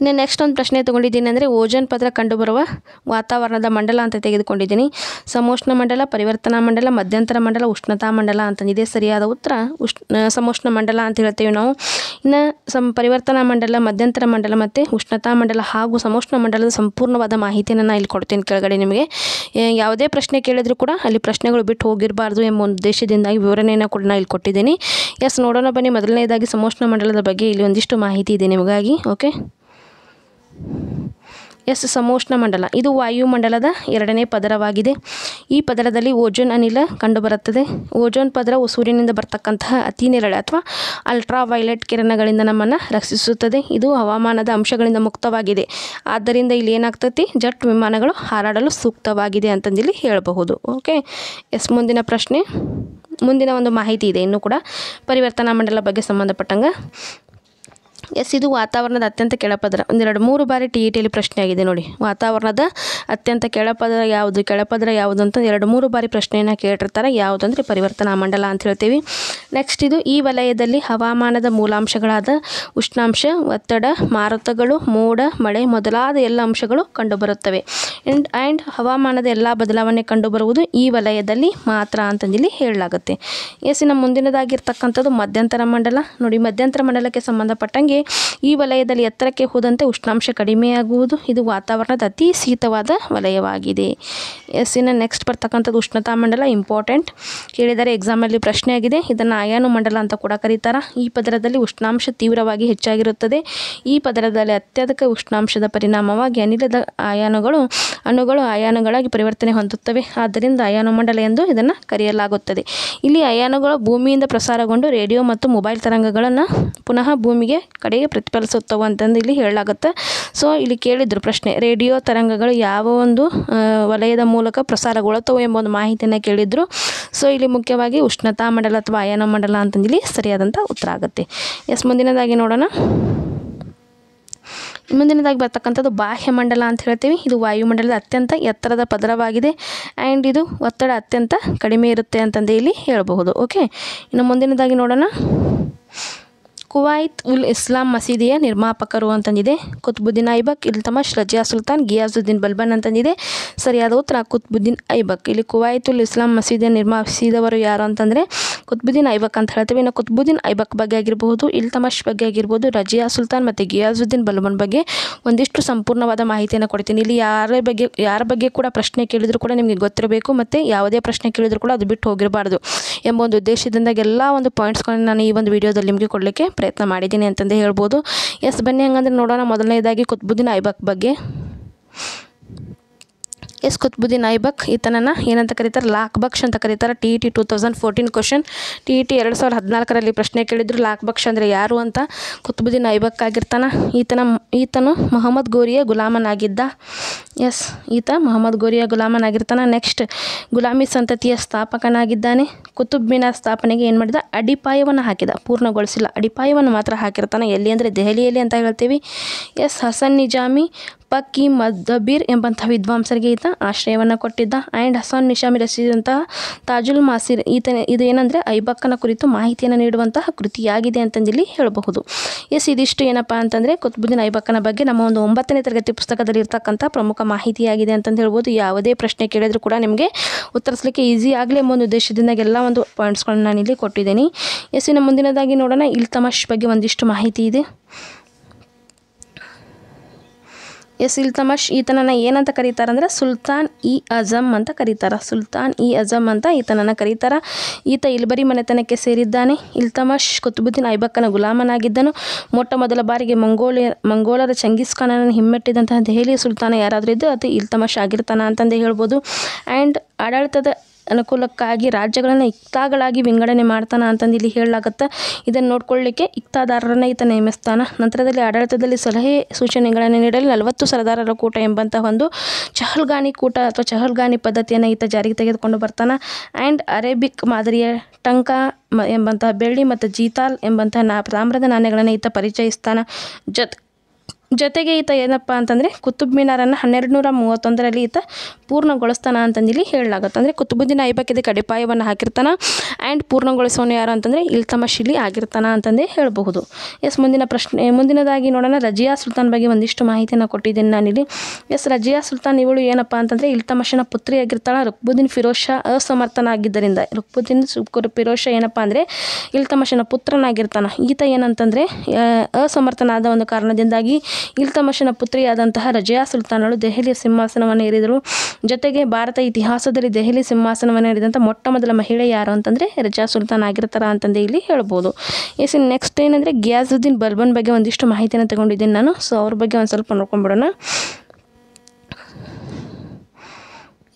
ಇನ್ನು ನೆಕ್ಸ್ಟ್ ಒಂದು ಪ್ರಶ್ನೆ ತೊಗೊಂಡಿದ್ದೀನಿ ಅಂದರೆ ಓಜನ್ ಪದರ ಕಂಡುಬರುವ ವಾತಾವರಣದ ಮಂಡಲ ಅಂತ ತೆಗೆದುಕೊಂಡಿದ್ದೀನಿ ಸಮೋಷ್ಣ ಮಂಡಲ ಪರಿವರ್ತನಾ ಮಂಡಲ ಮಧ್ಯಂತರ ಮಂಡಲ ಉಷ್ಣತಾ ಮಂಡಲ ಅಂತ ಇದೇ ಸರಿಯಾದ ಉತ್ತರ ಉಷ್ಣ ಸಮೋಷ್ಣ ಮಂಡಲ ಅಂತ ಹೇಳ್ತೇವೆ ನಾವು ಇನ್ನು ಸಂ ಪರಿವರ್ತನಾ ಮಂಡಲ ಮಧ್ಯಂತರ ಮಂಡಲ ಮತ್ತು ಉಷ್ಣತಾ ಮಂಡಲ ಹಾಗೂ ಸಮೋಷ್ಣ ಮಂಡಲದ ಸಂಪೂರ್ಣವಾದ ಮಾಹಿತಿಯನ್ನು ನಾನು ಇಲ್ಲಿ ಕೊಡ್ತೀನಿ ಕೆಳಗಡೆ ನಿಮಗೆ ಯಾವುದೇ ಪ್ರಶ್ನೆ ಕೇಳಿದರೂ ಕೂಡ ಅಲ್ಲಿ ಪ್ರಶ್ನೆಗಳು ಬಿಟ್ಟು ಹೋಗಿರಬಾರ್ದು ಎಂಬ ಒಂದು ಉದ್ದೇಶದಿಂದಾಗಿ ವಿವರಣೆಯನ್ನು ಕೂಡ ನಾನು ಇಲ್ಲಿ ಕೊಟ್ಟಿದ್ದೀನಿ ಎಸ್ ನೋಡೋಣ ಬನ್ನಿ ಮೊದಲನೇದಾಗಿ ಸಮೋಷ್ಣ ಮಂಡಲದ ಬಗ್ಗೆ ಇಲ್ಲಿ ಒಂದಿಷ್ಟು ಮಾಹಿತಿ ಇದೆ ನಿಮಗಾಗಿ ಓಕೆ ಎಸ್ ಸಮೋಷ್ಣ ಮಂಡಲ ಇದು ವಾಯುಮಂಡಲದ ಎರಡನೇ ಪದರವಾಗಿದೆ ಈ ಪದರದಲ್ಲಿ ಓಜೋನ್ ಅನಿಲ ಕಂಡುಬರುತ್ತದೆ ಓಜೋನ್ ಪದರವು ಸೂರ್ಯನಿಂದ ಬರ್ತಕ್ಕಂತಹ ಅತಿ ನೇರಳೆ ಅಥವಾ ಅಲ್ಟ್ರಾ ವೈಲೆಟ್ ಕಿರಣಗಳಿಂದ ನಮ್ಮನ್ನು ರಕ್ಷಿಸುತ್ತದೆ ಇದು ಹವಾಮಾನದ ಅಂಶಗಳಿಂದ ಮುಕ್ತವಾಗಿದೆ ಆದ್ದರಿಂದ ಇಲ್ಲಿ ಏನಾಗ್ತತಿ ಜಟ್ ವಿಮಾನಗಳು ಹಾರಾಡಲು ಸೂಕ್ತವಾಗಿದೆ ಅಂತಂದಿಲ್ಲಿ ಹೇಳಬಹುದು ಓಕೆ ಎಸ್ ಮುಂದಿನ ಪ್ರಶ್ನೆ ಮುಂದಿನ ಒಂದು ಮಾಹಿತಿ ಇದೆ ಇನ್ನೂ ಕೂಡ ಪರಿವರ್ತನಾ ಮಂಡಲ ಬಗ್ಗೆ ಸಂಬಂಧಪಟ್ಟಂಗೆ ಎಸ್ ಇದು ವಾತಾವರಣದ ಅತ್ಯಂತ ಕೆಳಪದರ ಒಂದೆರಡು ಮೂರು ಬಾರಿ ಟಿ ಇ e ಟಿಯಲ್ಲಿ ಪ್ರಶ್ನೆ ಆಗಿದೆ ನೋಡಿ ವಾತಾವರಣದ ಅತ್ಯಂತ ಕೆಳಪದರ ಯಾವುದು ಕೆಳಪದರ ಯಾವುದು ಅಂತ ಎರಡು ಮೂರು ಬಾರಿ ಪ್ರಶ್ನೆಯನ್ನು ಕೇಳಿರ್ತಾರೆ ಯಾವುದು ಪರಿವರ್ತನಾ ಮಂಡಲ ಅಂತ ಹೇಳ್ತೀವಿ ನೆಕ್ಸ್ಟ್ ಇದು ಈ ವಲಯದಲ್ಲಿ ಹವಾಮಾನದ ಮೂಲಾಂಶಗಳಾದ ಉಷ್ಣಾಂಶ ಒತ್ತಡ ಮಾರುತಗಳು ಮೋಡ ಮಳೆ ಮೊದಲಾದ ಎಲ್ಲ ಅಂಶಗಳು ಕಂಡುಬರುತ್ತವೆ ಎಂಡ್ ಆ್ಯಂಡ್ ಹವಾಮಾನದ ಎಲ್ಲ ಬದಲಾವಣೆ ಕಂಡುಬರುವುದು ಈ ವಲಯದಲ್ಲಿ ಮಾತ್ರ ಅಂತಂದಿಲ್ಲಿ ಹೇಳಲಾಗುತ್ತೆ ಎಸ್ ಇನ್ನು ಮುಂದಿನದಾಗಿರ್ತಕ್ಕಂಥದ್ದು ಮಧ್ಯಂತರ ಮಂಡಲ ನೋಡಿ ಮಧ್ಯಂತರ ಮಂಡಲಕ್ಕೆ ಸಂಬಂಧಪಟ್ಟಂಗೆ ಈ ವಲಯದಲ್ಲಿ ಎತ್ತರಕ್ಕೆ ಹೋದಂತೆ ಉಷ್ಣಾಂಶ ಕಡಿಮೆಯಾಗುವುದು ಇದು ವಾತಾವರಣದ ಅತಿ ಶೀತವಾದ ವಲಯವಾಗಿದೆ ಎಸ್ ಇನ್ನ ನೆಕ್ಸ್ಟ್ ಬರ್ತಕ್ಕಂಥದ್ದು ಉಷ್ಣತಾ ಮಂಡಲ ಇಂಪಾರ್ಟೆಂಟ್ ಕೇಳಿದರೆ ಎಕ್ಸಾಮಲ್ಲಿ ಪ್ರಶ್ನೆ ಆಗಿದೆ ಇದನ್ನು ಆಯಾನು ಮಂಡಲ ಅಂತ ಕೂಡ ಕರೀತಾರೆ ಈ ಪದರದಲ್ಲಿ ಉಷ್ಣಾಂಶ ತೀವ್ರವಾಗಿ ಹೆಚ್ಚಾಗಿರುತ್ತದೆ ಈ ಪದರದಲ್ಲಿ ಅತ್ಯಧಿಕ ಉಷ್ಣಾಂಶದ ಪರಿಣಾಮವಾಗಿ ಅನಿಲದ ಆಯಾನುಗಳು ಅಣುಗಳು ಆಯಾನುಗಳಾಗಿ ಪರಿವರ್ತನೆ ಹೊಂದುತ್ತವೆ ಆದ್ದರಿಂದ ಅಯಾನು ಮಂಡಲ ಎಂದು ಇದನ್ನು ಕರೆಯಲಾಗುತ್ತದೆ ಇಲ್ಲಿ ಅಯಾನುಗಳು ಭೂಮಿಯಿಂದ ಪ್ರಸಾರಗೊಂಡು ರೇಡಿಯೋ ಮತ್ತು ಮೊಬೈಲ್ ತರಂಗಗಳನ್ನು ಪುನಃ ಭೂಮಿಗೆ ಕಡೆಗೆ ಪ್ರತಿಫಲಿಸುತ್ತವೆ ಅಂತಂದು ಇಲ್ಲಿ ಹೇಳಲಾಗುತ್ತೆ ಸೊ ಇಲ್ಲಿ ಕೇಳಿದ್ರು ಪ್ರಶ್ನೆ ರೇಡಿಯೋ ತರಂಗಗಳು ಯಾವ ಒಂದು ವಲಯದ ಮೂಲ ಮೂಲಕ ಪ್ರಸಾರಗೊಳ್ಳುತ್ತವೆ ಎಂಬ ಒಂದು ಮಾಹಿತಿಯನ್ನು ಕೇಳಿದ್ರು ಸೊ ಇಲ್ಲಿ ಮುಖ್ಯವಾಗಿ ಉಷ್ಣತಾ ಮಂಡಲ ಅಥವಾ ಅಯನ ಮಂಡಲ ಅಂತಂದಿಲ್ಲಿ ಸರಿಯಾದಂಥ ಉತ್ತರ ಆಗುತ್ತೆ ಎಸ್ ಮುಂದಿನದಾಗಿ ನೋಡೋಣ ಮುಂದಿನದಾಗಿ ಬರ್ತಕ್ಕಂಥದ್ದು ಬಾಹ್ಯಮಂಡಲ ಅಂತ ಹೇಳ್ತೀವಿ ಇದು ವಾಯುಮಂಡಲದ ಅತ್ಯಂತ ಎತ್ತರದ ಪದರವಾಗಿದೆ ಆ್ಯಂಡ್ ಇದು ಒತ್ತಡ ಅತ್ಯಂತ ಕಡಿಮೆ ಇರುತ್ತೆ ಅಂತಂದು ಇಲ್ಲಿ ಹೇಳಬಹುದು ಓಕೆ ಇನ್ನು ಮುಂದಿನದಾಗಿ ನೋಡೋಣ ಕುವೈತ್ ಉಲ್ ಇಸ್ಲಾಂ ಮಸೀದಿಯ ನಿರ್ಮಾಪಕರು ಅಂತಂದಿದೆ ಕುತ್ಬುದ್ದೀನ್ ಐಬಕ್ ಇಲ್ಲಿ ತಮ್ಮ ಶ್ರಜಾ ಸುಲ್ತಾನ್ ಗಿಯಾಜುದ್ದೀನ್ ಬಲ್ಬನ್ ಅಂತಂದಿದೆ ಸರಿಯಾದ ಉತ್ತರ ಕುತ್ಬುದ್ದೀನ್ ಐಬಕ್ ಇಲ್ಲಿ ಕುವೈತ್ ಉಲ್ ಇಸ್ಲಾಂ ಮಸೀದಿಯ ನಿರ್ಮಾಪಿಸಿದವರು ಯಾರು ಅಂತಂದರೆ ಕುತ್ಬುದ್ದೀನ್ ಐಬಕ್ ಅಂತ ಹೇಳ್ತೀವಿ ಇನ್ನು ಕುತ್ಬುದ್ದೀನ್ ಐಬಕ್ ಬಗ್ಗೆ ಆಗಿರಬಹುದು ಇಲ್ ತಮಾಷ್ ಬಗ್ಗೆ ಆಗಿರ್ಬೋದು ರಜಿಯಾ ಸುಲ್ತಾನ್ ಮತ್ತು ಗಿಯಾಜುದ್ದೀನ್ ಬಲ್ಬನ್ ಬಗ್ಗೆ ಒಂದಿಷ್ಟು ಸಂಪೂರ್ಣವಾದ ಮಾಹಿತಿಯನ್ನು ಕೊಡ್ತೀನಿ ಇಲ್ಲಿ ಯಾರ ಬಗ್ಗೆ ಯಾರ ಬಗ್ಗೆ ಕೂಡ ಪ್ರಶ್ನೆ ಕೇಳಿದರೂ ಕೂಡ ನಿಮಗೆ ಗೊತ್ತಿರಬೇಕು ಮತ್ತು ಯಾವುದೇ ಪ್ರಶ್ನೆ ಕೇಳಿದರೂ ಕೂಡ ಅದು ಬಿಟ್ಟು ಹೋಗಿರಬಾರ್ದು ಎಂಬ ಒಂದು ಉದ್ದೇಶದಿಂದ ಎಲ್ಲ ಒಂದು ಪಾಯಿಂಟ್ಸ್ಗಳನ್ನ ನಾನು ಈ ಒಂದು ವಿಡಿಯೋದಲ್ಲಿ ನಿಮಗೆ ಕೊಡಲಿಕ್ಕೆ ಪ್ರಯತ್ನ ಮಾಡಿದ್ದೀನಿ ಅಂತಂದು ಹೇಳ್ಬೋದು ಎಸ್ ಬನ್ನಿ ಹಂಗಂದ್ರೆ ನೋಡೋಣ ಮೊದಲನೇದಾಗಿ ಕುತ್ಬುದ್ದಿನ ಐಬಕ್ ಬಗ್ಗೆ ಎಸ್ ಕುತ್ಬುದ್ದೀನ್ ಐಬಕ್ ಈತನನ್ನು ಏನಂತ ಕರೀತಾರೆ ಲಾಕ್ ಬಕ್ಷ್ ಅಂತ ಕರೀತಾರೆ T E T two thousand fourteen question T E T ಎರಡು ಸಾವಿರದ ಹದಿನಾಲ್ಕರಲ್ಲಿ ಪ್ರಶ್ನೆ ಕೇಳಿದ್ರು ಲಾಕ್ ಬಕ್ಷ್ ಅಂದರೆ ಯಾರು ಅಂತ ಕುತ್ಬುದ್ದೀನ್ ಐಬಕ್ ಆಗಿರ್ತಾನೆ ಈತನ ಈತನು ಮೊಹಮ್ಮದ್ ಗೋರಿಯ ಗುಲಾಮನಾಗಿದ್ದ ಎಸ್ ಈತ ಮೊಹಮ್ಮದ್ ಗೋರಿಯ ಗುಲಾಮನಾಗಿರ್ತಾನೆ ನೆಕ್ಸ್ಟ್ ಗುಲಾಮಿ ಸಂತತಿಯ ಸ್ಥಾಪಕನಾಗಿದ್ದಾನೆ ಕುತುಬ್ ಸ್ಥಾಪನೆಗೆ ಏನು ಮಾಡಿದ ಅಡಿಪಾಯವನ್ನು ಹಾಕಿದ ಪೂರ್ಣಗೊಳಿಸಿಲ್ಲ ಅಡಿಪಾಯವನ್ನು ಮಾತ್ರ ಹಾಕಿರ್ತಾನೆ ಎಲ್ಲಿ ಅಂದರೆ ದೆಹಲಿಯಲ್ಲಿ ಅಂತ ಹೇಳ್ತೀವಿ ಎಸ್ ಹಸನ್ ನಿಜಾಮಿ ಪಕ್ಕಿ ಮದ್ದಬೀರ್ ಎಂಬಂತಹ ವಿದ್ವಾಂಸರಿಗೆ ಈತ ಆಶ್ರಯವನ್ನು ಕೊಟ್ಟಿದ್ದ ಆ್ಯಂಡ್ ಹಸಾನ್ ನಿಶಾಮಿ ರಚಿಸಿದಂತಹ ತಾಜುಲ್ ಮಾಸಿರ್ ಈತನ ಇದು ಏನಂದರೆ ಐಬಕ್ಕನ ಕುರಿತು ಮಾಹಿತಿಯನ್ನು ನೀಡುವಂತಹ ಕೃತಿಯಾಗಿದೆ ಅಂತಂದಿಲ್ಲಿ ಹೇಳಬಹುದು ಎಸ್ ಇದಿಷ್ಟು ಏನಪ್ಪ ಅಂತಂದರೆ ಕುತುಬುದ್ದೀನ್ ಐಬಕ್ಕನ ಬಗ್ಗೆ ನಮ್ಮ ಒಂದು ಒಂಬತ್ತನೇ ತರಗತಿ ಪುಸ್ತಕದಲ್ಲಿ ಇರ್ತಕ್ಕಂಥ ಪ್ರಮುಖ ಮಾಹಿತಿಯಾಗಿದೆ ಅಂತಂದು ಹೇಳ್ಬೋದು ಯಾವುದೇ ಪ್ರಶ್ನೆ ಕೇಳಿದರೂ ಕೂಡ ನಿಮಗೆ ಉತ್ತರಿಸಲಿಕ್ಕೆ ಈಸಿ ಆಗಲಿ ಎಂಬ ಒಂದು ಉದ್ದೇಶದಿಂದ ಎಲ್ಲ ಒಂದು ಪಾಯಿಂಟ್ಸ್ಗಳನ್ನ ನಾನಿಲ್ಲಿ ಕೊಟ್ಟಿದ್ದೀನಿ ಎಸ್ ಇನ್ನು ಮುಂದಿನದಾಗಿ ನೋಡೋಣ ತಮಾಷ್ ಬಗ್ಗೆ ಒಂದಿಷ್ಟು ಮಾಹಿತಿ ಇದೆ ಎಸ್ ಇಲ್ತಮಶ್ ಈತನನ್ನು ಏನಂತ ಅಂದರೆ ಸುಲ್ತಾನ್ ಇ ಅಜಮ್ ಅಂತ ಕರೀತಾರೆ ಸುಲ್ತಾನ್ ಇ ಅಜಮ್ ಅಂತ ಈತನನ್ನು ಕರೀತಾರೆ ಈತ ಇಲ್ಬರಿ ಮನೆತನಕ್ಕೆ ಸೇರಿದ್ದಾನೆ ಇಲ್ತಮಶ್ ಕುತುಬುದ್ದೀನ್ ಐಬಕ್ಕನ ಗುಲಾಮನಾಗಿದ್ದನು ಮೊಟ್ಟ ಮೊದಲ ಬಾರಿಗೆ ಮಂಗೋಲಿಯ ಮಂಗೋಲರ ಚಂಗೀಸ್ ಖಾನನನ್ನು ಹಿಮ್ಮೆಟ್ಟಿದಂತಹ ದೆಹಲಿಯ ಸುಲ್ತಾನ ಯಾರಾದರೂ ಇದ್ದು ಅದು ಇಲ್ತಮಶ್ ಆಗಿರ್ತಾನ ಅಂತಂದು ಹೇಳ್ಬೋದು ಆ್ಯಂಡ್ ಆಡಳಿತದ ಅನುಕೂಲಕ್ಕಾಗಿ ರಾಜ್ಯಗಳನ್ನು ಇಕ್ತಾಗಳಾಗಿ ವಿಂಗಡಣೆ ಮಾಡ್ತಾನ ಅಂತಂದು ಇಲ್ಲಿ ಹೇಳಲಾಗುತ್ತೆ ಇದನ್ನು ನೋಡ್ಕೊಳ್ಳಿಕ್ಕೆ ಇಕ್ತಾದಾರರನ್ನು ಈತ ನೇಮಿಸ್ತಾನ ನಂತರದಲ್ಲಿ ಆಡಳಿತದಲ್ಲಿ ಸಲಹೆ ಸೂಚನೆಗಳನ್ನು ನೀಡಲು ನಲವತ್ತು ಸರದಾರರ ಕೂಟ ಎಂಬಂತಹ ಒಂದು ಚಹಲ್ಗಾನಿ ಕೂಟ ಅಥವಾ ಚಹಲ್ಗಾನಿ ಪದ್ಧತಿಯನ್ನು ಈತ ಜಾರಿಗೆ ತೆಗೆದುಕೊಂಡು ಬರ್ತಾನೆ ಆ್ಯಂಡ್ ಅರೇಬಿಕ್ ಮಾದರಿಯ ಟಂಕ ಎಂಬಂತಹ ಬೆಳ್ಳಿ ಮತ್ತು ಜೀತಾಲ್ ಎಂಬಂತಹ ನಾ ತಾಮ್ರದ ನಾಣ್ಯಗಳನ್ನು ಈತ ಪರಿಚಯಿಸ್ತಾನೆ ಜತ್ ಜೊತೆಗೆ ಈತ ಏನಪ್ಪ ಅಂತಂದರೆ ಕುತುಬ್ ಮಿನಾರನ್ನು ಹನ್ನೆರಡು ನೂರ ಮೂವತ್ತೊಂದರಲ್ಲಿ ಈತ ಪೂರ್ಣಗೊಳಿಸ್ತಾನ ಅಂತಂದಿಲ್ಲಿ ಹೇಳಲಾಗುತ್ತೆ ಅಂದರೆ ಕುತುಬುದ್ದಿನ ಐಬಕ್ ಕಡಿಪಾಯವನ್ನು ಹಾಕಿರ್ತಾನ ಹಾಕಿರ್ತಾನೆ ಆ್ಯಂಡ್ ಪೂರ್ಣಗೊಳಿಸೋನು ಯಾರು ಅಂತಂದರೆ ಇಲ್ತಮಶಿಲಿ ಆಗಿರ್ತಾನ ಅಂತಂದೇ ಹೇಳಬಹುದು ಎಸ್ ಮುಂದಿನ ಪ್ರಶ್ನೆ ಮುಂದಿನದಾಗಿ ನೋಡೋಣ ರಜಿಯಾ ಸುಲ್ತಾನ್ ಬಗ್ಗೆ ಒಂದಿಷ್ಟು ಮಾಹಿತಿಯನ್ನು ಕೊಟ್ಟಿದ್ದೀನಿ ನಾನಿಲ್ಲಿ ಎಸ್ ರಜಿಯಾ ಸುಲ್ತಾನ್ ಇವಳು ಏನಪ್ಪ ಅಂತಂದರೆ ಇಲ್ತಮಶನ ಪುತ್ರಿಯಾಗಿರ್ತಾಳೆ ರುಕ್ಬುದ್ದೀನ್ ಫಿರೋಷ ಅಸಮರ್ಥನಾಗಿದ್ದರಿಂದ ರುಕ್ಬುದ್ದೀನ್ ಫಿರೋಷ ಏನಪ್ಪ ಅಂದರೆ ಇಲ್ತಮಶನ ಪುತ್ರನಾಗಿರ್ತಾನೆ ಈತ ಏನಂತಂದರೆ ಅಸಮರ್ಥನಾದ ಒಂದು ಕಾರಣದಿಂದಾಗಿ ಇಲ್ತಮಶನ ಪುತ್ರಿಯಾದಂತಹ ರಜಯಾ ಸುಲ್ತಾನಳು ದೆಹಲಿಯ ಸಿಂಹಾಸನವನ್ನು ಏರಿದರು ಜೊತೆಗೆ ಭಾರತ ಇತಿಹಾಸದಲ್ಲಿ ದೆಹಲಿ ಸಿಂಹಾಸನವನ್ನು ಏರಿದಂಥ ಮೊಟ್ಟ ಮೊದಲ ಮಹಿಳೆ ಯಾರು ಅಂತಂದರೆ ರಜಾ ಸುಲ್ತಾನ್ ಆಗಿರ್ತಾರ ಅಂತಂದು ಇಲ್ಲಿ ಹೇಳ್ಬೋದು ಎಸ್ ನೆಕ್ಸ್ಟ್ ಏನಂದರೆ ಗಿಯಾಜುದ್ದೀನ್ ಬಲ್ಬನ್ ಬಗ್ಗೆ ಒಂದಿಷ್ಟು ಮಾಹಿತಿಯನ್ನು ತಗೊಂಡಿದ್ದೀನಿ ನಾನು ಸೊ ಅವ್ರ ಬಗ್ಗೆ ಒಂದು ಸ್ವಲ್ಪ ನೋಡ್ಕೊಂಡ್ಬಿಡೋಣ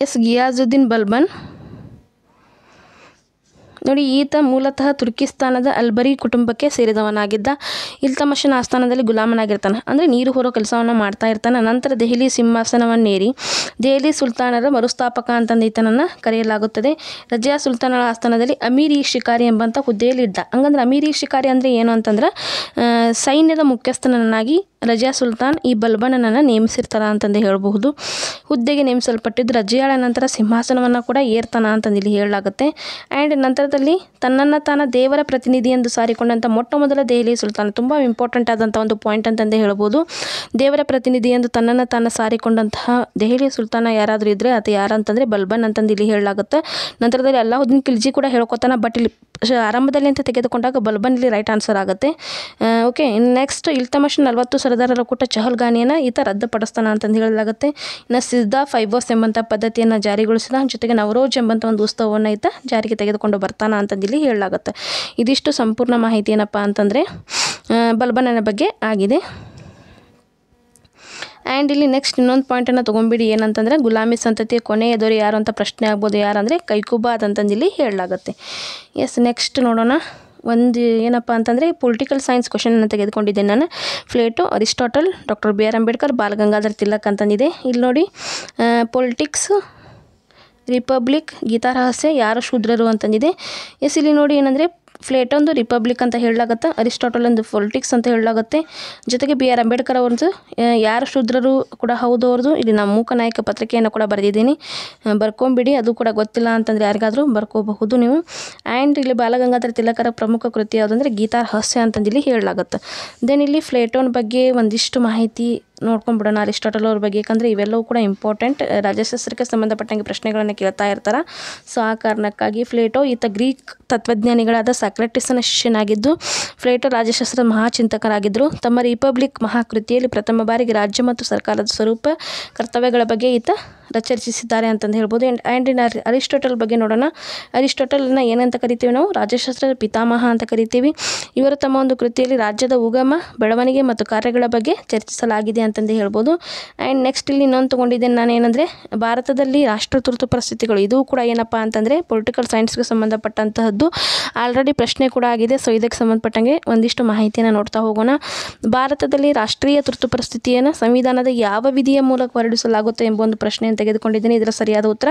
ಎಸ್ ಗಿಯಾಜುದ್ದೀನ್ ಬಲ್ಬನ್ ನೋಡಿ ಈತ ಮೂಲತಃ ತುರ್ಕಿಸ್ತಾನದ ಅಲ್ಬರಿ ಕುಟುಂಬಕ್ಕೆ ಸೇರಿದವನಾಗಿದ್ದ ಇಲ್ತಮಶನ ಆಸ್ಥಾನದಲ್ಲಿ ಗುಲಾಮನಾಗಿರ್ತಾನೆ ಅಂದರೆ ನೀರು ಹೊರೋ ಕೆಲಸವನ್ನು ಮಾಡ್ತಾ ಇರ್ತಾನೆ ನಂತರ ದೆಹಲಿ ಸಿಂಹಾಸನವನ್ನೇರಿ ದೆಹಲಿ ಸುಲ್ತಾನರ ಮರುಸ್ಥಾಪಕ ಅಂತಂದು ಈತನನ್ನು ಕರೆಯಲಾಗುತ್ತದೆ ರಜಿಯಾ ಸುಲ್ತಾನರ ಆಸ್ಥಾನದಲ್ಲಿ ಅಮೀರಿ ಶಿಕಾರಿ ಎಂಬಂಥ ಹುದ್ದೆಯಲ್ಲಿ ಇದ್ದ ಹಂಗಂದ್ರೆ ಅಮೀರಿ ಶಿಕಾರಿ ಅಂದರೆ ಏನು ಅಂತಂದ್ರೆ ಸೈನ್ಯದ ಮುಖ್ಯಸ್ಥನನ್ನಾಗಿ ರಜಿಯಾ ಸುಲ್ತಾನ್ ಈ ಬಲ್ಬಣ್ಣನನ್ನು ನೇಮಿಸಿರ್ತಾರ ಅಂತಂದು ಹೇಳಬಹುದು ಹುದ್ದೆಗೆ ನೇಮಿಸಲ್ಪಟ್ಟಿದ್ದು ರಜಿಯಾಳ ನಂತರ ಸಿಂಹಾಸನವನ್ನು ಕೂಡ ಏರ್ತಾನ ಅಂತಂದು ಇಲ್ಲಿ ಹೇಳಲಾಗುತ್ತೆ ಆ್ಯಂಡ್ ನಂತರದಲ್ಲಿ ತನ್ನನ್ನು ತಾನ ದೇವರ ಪ್ರತಿನಿಧಿ ಎಂದು ಸಾರಿಕೊಂಡಂಥ ಮೊಟ್ಟ ಮೊದಲ ದೆಹಲಿ ಸುಲ್ತಾನ್ ತುಂಬ ಇಂಪಾರ್ಟೆಂಟ್ ಆದಂಥ ಒಂದು ಪಾಯಿಂಟ್ ಅಂತಂದು ಹೇಳ್ಬೋದು ದೇವರ ಪ್ರತಿನಿಧಿ ಎಂದು ತನ್ನನ್ನು ತಾನ ಸಾರಿಕೊಂಡಂತಹ ದೆಹಲಿ ಸುಲ್ತಾನ ಯಾರಾದರೂ ಇದ್ದರೆ ಅದು ಯಾರಂತಂದರೆ ಬಲ್ಬನ್ ಅಂತಂದು ಇಲ್ಲಿ ಹೇಳಲಾಗುತ್ತೆ ನಂತರದಲ್ಲಿ ಅಲ್ಲಾಹುದ್ದೀನ್ ಖಿಲ್ಜಿ ಕೂಡ ಹೇಳ್ಕೊತಾನೆ ಬಟ್ ಇಲ್ಲಿ ಆರಂಭದಲ್ಲಿ ಅಂತ ತೆಗೆದುಕೊಂಡಾಗ ಬಲ್ಬನ್ಲಿ ರೈಟ್ ಆನ್ಸರ್ ಆಗುತ್ತೆ ಓಕೆ ನೆಕ್ಸ್ಟ್ ಇಲ್ತಮಶ್ ನಲವತ್ತು ಸರದಾರರ ಕೂಟ ಚಹಲ್ಗಾನಿಯನ್ನು ಈತ ರದ್ದುಪಡಿಸ್ತಾನ ಅಂತಂದು ಹೇಳಲಾಗುತ್ತೆ ಇನ್ನು ಸಿದ್ಧಾ ಫೈಬರ್ಸ್ ಎಂಬಂಥ ಪದ್ಧತಿಯನ್ನು ಜಾರಿಗೊಳಿಸಿದ ಜೊತೆಗೆ ನವರೋಜ್ ಎಂಬಂಥ ಒಂದು ಉತ್ಸವವನ್ನು ಈತ ಜಾರಿಗೆ ತೆಗೆದುಕೊಂಡು ಬರ್ತಾನ ಅಂತಂದಿಲ್ಲಿ ಹೇಳಲಾಗುತ್ತೆ ಇದಿಷ್ಟು ಸಂಪೂರ್ಣ ಮಾಹಿತಿ ಏನಪ್ಪ ಅಂತಂದರೆ ಬಲ್ಬನನ ಬಗ್ಗೆ ಆಗಿದೆ ಆ್ಯಂಡ್ ಇಲ್ಲಿ ನೆಕ್ಸ್ಟ್ ಇನ್ನೊಂದು ಪಾಯಿಂಟನ್ನು ತೊಗೊಂಬಿಡಿ ಏನಂತಂದರೆ ಗುಲಾಮಿ ಸಂತತಿಯ ಎದುರು ಯಾರು ಅಂತ ಪ್ರಶ್ನೆ ಆಗ್ಬೋದು ಯಾರಂದರೆ ಕೈಕುಬಾದ್ ಅಂತಂದು ಇಲ್ಲಿ ಹೇಳಲಾಗುತ್ತೆ ಎಸ್ ನೆಕ್ಸ್ಟ್ ನೋಡೋಣ ಒಂದು ಏನಪ್ಪ ಅಂತಂದರೆ ಪೊಲಿಟಿಕಲ್ ಸೈನ್ಸ್ ಕ್ವಶನನ್ನು ತೆಗೆದುಕೊಂಡಿದ್ದೇನೆ ನಾನು Plato Aristotle doctor B R Ambedkar Balagangadhar Tilak ಅಂತಂದಿದೆ ಇಲ್ಲಿ ನೋಡಿ ಪೊಲಿಟಿಕ್ಸ್ ರಿಪಬ್ಲಿಕ್ ಗೀತಾರಹಸ್ಯ ರಹಸ್ಯ ಶೂದ್ರರು ಅಂತಂದಿದೆ ಎಸ್ ಇಲ್ಲಿ ನೋಡಿ ಏನಂದರೆ ಫ್ಲೇಟ್ ಒಂದು ರಿಪಬ್ಲಿಕ್ ಅಂತ ಹೇಳಲಾಗುತ್ತೆ ಅರಿಸ್ಟಾಟಲ್ ಒಂದು ಪೊಲಿಟಿಕ್ಸ್ ಅಂತ ಹೇಳಲಾಗುತ್ತೆ ಜೊತೆಗೆ ಬಿ ಆರ್ ಅಂಬೇಡ್ಕರ್ ಅವ್ರದ್ದು ಯಾರು ಶೂದ್ರರು ಕೂಡ ಹೌದು ಅವ್ರದ್ದು ಇಲ್ಲಿ ನಮ್ಮ ಮೂಕ ನಾಯಕ ಪತ್ರಿಕೆಯನ್ನು ಕೂಡ ಬರೆದಿದ್ದೀನಿ ಬರ್ಕೊಂಬಿಡಿ ಅದು ಕೂಡ ಗೊತ್ತಿಲ್ಲ ಅಂತಂದರೆ ಯಾರಿಗಾದರೂ ಬರ್ಕೋಬಹುದು ನೀವು ಆ್ಯಂಡ್ ಇಲ್ಲಿ ಬಾಲಗಂಗಾಧರ ತಿಲಕರ ಪ್ರಮುಖ ಕೃತಿ ಯಾವುದಂದರೆ ಗೀತಾ ರಹಸ್ಯ ಅಂತಂದು ಇಲ್ಲಿ ಹೇಳಲಾಗುತ್ತೆ ದೆನ್ ಇಲ್ಲಿ ಫ್ಲೇಟೋನ್ ಬಗ್ಗೆ ಒಂದಿಷ್ಟು ಮಾಹಿತಿ ನೋಡ್ಕೊಂಡ್ಬಿಡೋಣ ಅರಿಸ್ಟಾಟಲ್ ಅವ್ರ ಬಗ್ಗೆ ಯಾಕಂದರೆ ಇವೆಲ್ಲವೂ ಕೂಡ ಇಂಪಾರ್ಟೆಂಟ್ ರಾಜಶಾಸ್ತ್ರಕ್ಕೆ ಸಂಬಂಧಪಟ್ಟಂಗೆ ಪ್ರಶ್ನೆಗಳನ್ನು ಕೇಳ್ತಾ ಇರ್ತಾರೆ ಸೊ ಆ ಕಾರಣಕ್ಕಾಗಿ ಫ್ಲೇಟೋ ಈತ ಗ್ರೀಕ್ ತತ್ವಜ್ಞಾನಿಗಳಾದ ಸಕ್ರೆಟಿಸ್ನ ಶಿಷ್ಯನಾಗಿದ್ದು ಫ್ಲೇಟೋ ರಾಜಶಾಸ್ತ್ರದ ಮಹಾಚಿಂತಕರಾಗಿದ್ದರು ತಮ್ಮ ರಿಪಬ್ಲಿಕ್ ಮಹಾಕೃತಿಯಲ್ಲಿ ಪ್ರಥಮ ಬಾರಿಗೆ ರಾಜ್ಯ ಮತ್ತು ಸರ್ಕಾರದ ಸ್ವರೂಪ ಕರ್ತವ್ಯಗಳ ಬಗ್ಗೆ ಈತ ರಚರಿಸಿದ್ದಾರೆ ಅಂತಂದು ಹೇಳ್ಬೋದು ಆ್ಯಂಡ್ ಆ್ಯಂಡ್ ಇನ್ ಅರಿಸ್ಟೋಟಲ್ ಬಗ್ಗೆ ನೋಡೋಣ ಅರಿಸ್ಟೋಟಲ್ನ ಏನಂತ ಕರಿತೀವಿ ನಾವು ರಾಜಶಾಸ್ತ್ರದ ಪಿತಾಮಹ ಅಂತ ಕರಿತೀವಿ ಇವರು ತಮ್ಮ ಒಂದು ಕೃತಿಯಲ್ಲಿ ರಾಜ್ಯದ ಉಗಮ ಬೆಳವಣಿಗೆ ಮತ್ತು ಕಾರ್ಯಗಳ ಬಗ್ಗೆ ಚರ್ಚಿಸಲಾಗಿದೆ ಅಂತಂದು ಹೇಳ್ಬೋದು ಆ್ಯಂಡ್ ನೆಕ್ಸ್ಟ್ ಇಲ್ಲಿ ಇನ್ನೊಂದು ತೊಗೊಂಡಿದ್ದೇನೆ ನಾನು ಏನಂದರೆ ಭಾರತದಲ್ಲಿ ರಾಷ್ಟ್ರ ತುರ್ತು ಪರಿಸ್ಥಿತಿಗಳು ಇದು ಕೂಡ ಏನಪ್ಪ ಅಂತಂದರೆ ಪೊಲಿಟಿಕಲ್ ಸೈನ್ಸ್ಗೆ ಸಂಬಂಧಪಟ್ಟಂತಹದ್ದು ಆಲ್ರೆಡಿ ಪ್ರಶ್ನೆ ಕೂಡ ಆಗಿದೆ ಸೊ ಇದಕ್ಕೆ ಸಂಬಂಧಪಟ್ಟಂಗೆ ಒಂದಿಷ್ಟು ಮಾಹಿತಿಯನ್ನು ನೋಡ್ತಾ ಹೋಗೋಣ ಭಾರತದಲ್ಲಿ ರಾಷ್ಟ್ರೀಯ ತುರ್ತು ಪರಿಸ್ಥಿತಿಯನ್ನು ಸಂವಿಧಾನದ ಯಾವ ವಿಧಿಯ ಮೂಲಕ ಹೊರಡಿಸಲಾಗುತ್ತೆ ಎಂಬ ಒಂದು ಪ್ರಶ್ನೆಯನ್ನು ತೆಗೆದುಕೊಂಡಿದ್ದೇನೆ ಇದರ ಸರಿಯಾದ ಉತ್ತರ